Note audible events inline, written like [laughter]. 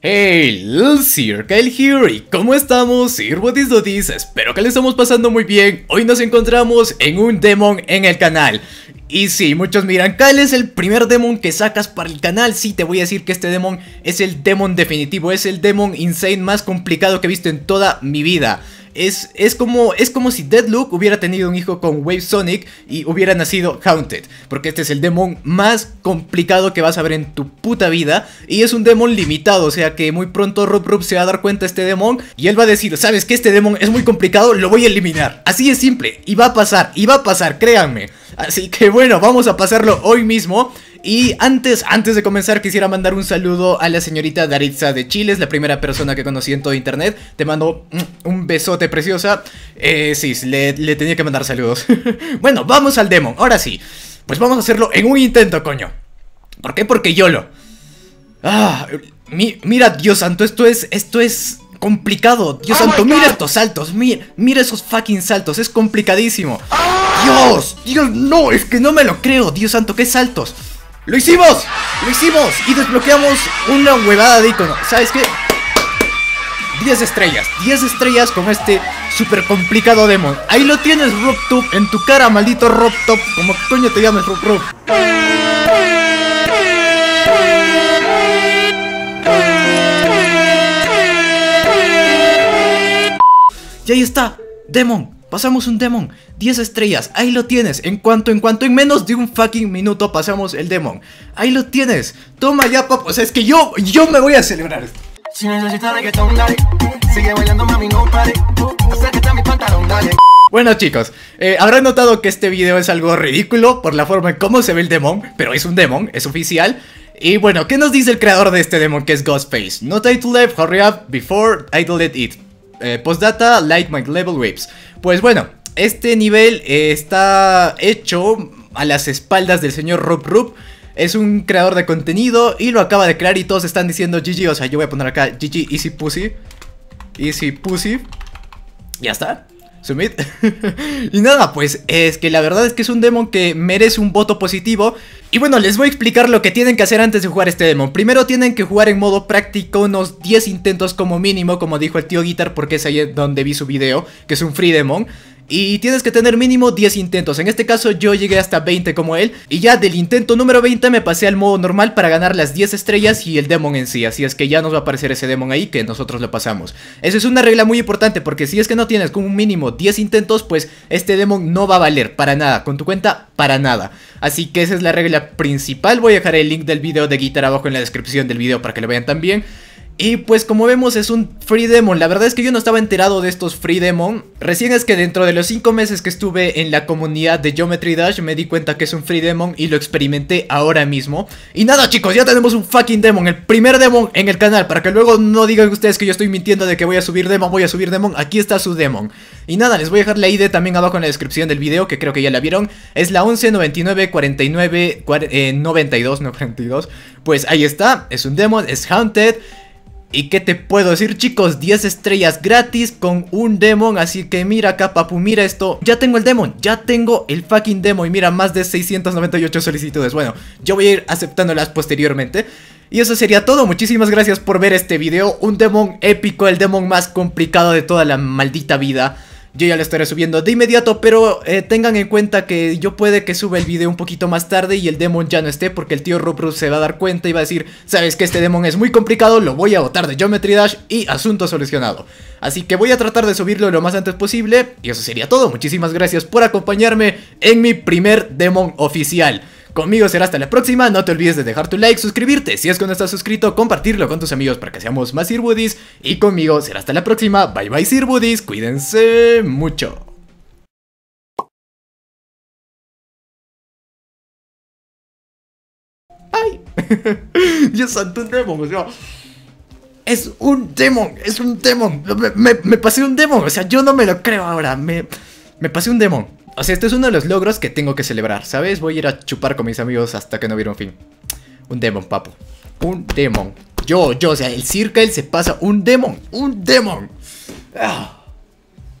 Hey, Sir Kyle here, ¿y cómo estamos? Sir Botis espero que le estamos pasando muy bien. Hoy nos encontramos en un Demon en el canal. Y sí, muchos miran, Kyle es el primer Demon que sacas para el canal. Sí, te voy a decir que este Demon es el Demon definitivo, es el Demon Insane más complicado que he visto en toda mi vida. Es, como, es como si Deadlook hubiera tenido un hijo con Wave Sonic y hubiera nacido Haunted. Porque este es el demon más complicado que vas a ver en tu puta vida. Y es un demon limitado, o sea que muy pronto Rob se va a dar cuenta de este demon. Y él va a decir, sabes que este demon es muy complicado, lo voy a eliminar. Así es simple. Y va a pasar, y va a pasar, créanme. Así que bueno, vamos a pasarlo hoy mismo. Y antes, antes de comenzar, quisiera mandar un saludo a la señorita Daritza de Chile, es la primera persona que conocí en todo internet. Te mando mm, un besote preciosa. Eh, sí, le, tenía que mandar saludos. [laughs] bueno, vamos al demo, ahora sí. Pues vamos a hacerlo en un intento, coño. ¿Por qué? Porque lo. Ah, mira, Dios santo, esto es, esto es complicado. Dios oh santo, mira estos saltos, mira, mira esos fucking saltos, es complicadísimo. Ah. Dios, Dios, no, es que no me lo creo, Dios santo, qué saltos. ¡Lo hicimos! ¡Lo hicimos! Y desbloqueamos una huevada de icono. ¿Sabes qué? 10 estrellas, 10 estrellas con este súper complicado demon. Ahí lo tienes, top en tu cara, maldito RobTop. Como coño te llamas, RobRob. Y ahí está, Demon, Pasamos un demon, 10 estrellas, ahí lo tienes. En cuanto, en cuanto, en menos de un fucking minuto pasamos el demon. Ahí lo tienes. Toma ya, papo. es que yo, yo me voy a celebrar. Si no Bueno chicos, eh, habrán notado que este video es algo ridículo por la forma en cómo se ve el demon, pero es un demon, es oficial. Y bueno, ¿qué nos dice el creador de este demon que es Ghostface? No title left, hurry up, before I delete it eh, postdata, Light my level waves. Pues bueno, este nivel eh, está hecho a las espaldas del señor Rob Rup. Es un creador de contenido y lo acaba de crear y todos están diciendo GG. O sea, yo voy a poner acá GG Easy Pussy. Easy Pussy. Ya está. [laughs] y nada, pues es que la verdad es que es un demon que merece un voto positivo. Y bueno, les voy a explicar lo que tienen que hacer antes de jugar este demon. Primero tienen que jugar en modo práctico unos 10 intentos como mínimo, como dijo el tío Guitar, porque es ahí donde vi su video, que es un free demon y tienes que tener mínimo 10 intentos. En este caso yo llegué hasta 20 como él y ya del intento número 20 me pasé al modo normal para ganar las 10 estrellas y el demon en sí. Así es que ya nos va a aparecer ese demon ahí que nosotros lo pasamos. Esa es una regla muy importante porque si es que no tienes como un mínimo 10 intentos pues este demon no va a valer para nada. Con tu cuenta para nada. Así que esa es la regla principal. Voy a dejar el link del video de guitar abajo en la descripción del video para que lo vean también. Y pues como vemos es un free demon, la verdad es que yo no estaba enterado de estos free demon Recién es que dentro de los 5 meses que estuve en la comunidad de Geometry Dash me di cuenta que es un free demon y lo experimenté ahora mismo Y nada chicos, ya tenemos un fucking demon, el primer demon en el canal Para que luego no digan ustedes que yo estoy mintiendo de que voy a subir demon, voy a subir demon, aquí está su demon Y nada, les voy a dejar la ID también abajo en la descripción del video que creo que ya la vieron Es la 11 99 49 92, no Pues ahí está, es un demon, es haunted ¿Y qué te puedo decir chicos? 10 estrellas gratis con un demon Así que mira acá papu, mira esto Ya tengo el demon, ya tengo el fucking demon Y mira, más de 698 solicitudes Bueno, yo voy a ir aceptándolas posteriormente y eso sería todo, muchísimas gracias por ver este video Un demon épico, el demon más complicado de toda la maldita vida yo ya lo estaré subiendo de inmediato, pero eh, tengan en cuenta que yo puede que sube el video un poquito más tarde y el demon ya no esté porque el tío Ruprus se va a dar cuenta y va a decir, sabes que este demon es muy complicado, lo voy a botar de Geometry Dash y asunto solucionado. Así que voy a tratar de subirlo lo más antes posible y eso sería todo. Muchísimas gracias por acompañarme en mi primer demon oficial. Conmigo será hasta la próxima, no te olvides de dejar tu like, suscribirte si es que no estás suscrito, compartirlo con tus amigos para que seamos más Sirwoodies y conmigo será hasta la próxima, bye bye Sirwoodies, cuídense mucho. ¡Ay! [laughs] Dios santo, un demon, o sea. Es un demon, es un demon. Me, me pasé un demon, o sea, yo no me lo creo ahora. Me, me pasé un demon. O sea, este es uno de los logros que tengo que celebrar, ¿sabes? Voy a ir a chupar con mis amigos hasta que no hubiera un fin. Un demon, papo. Un demon. Yo, yo, o sea, el circa, él se pasa un demon. Un demon. Ah.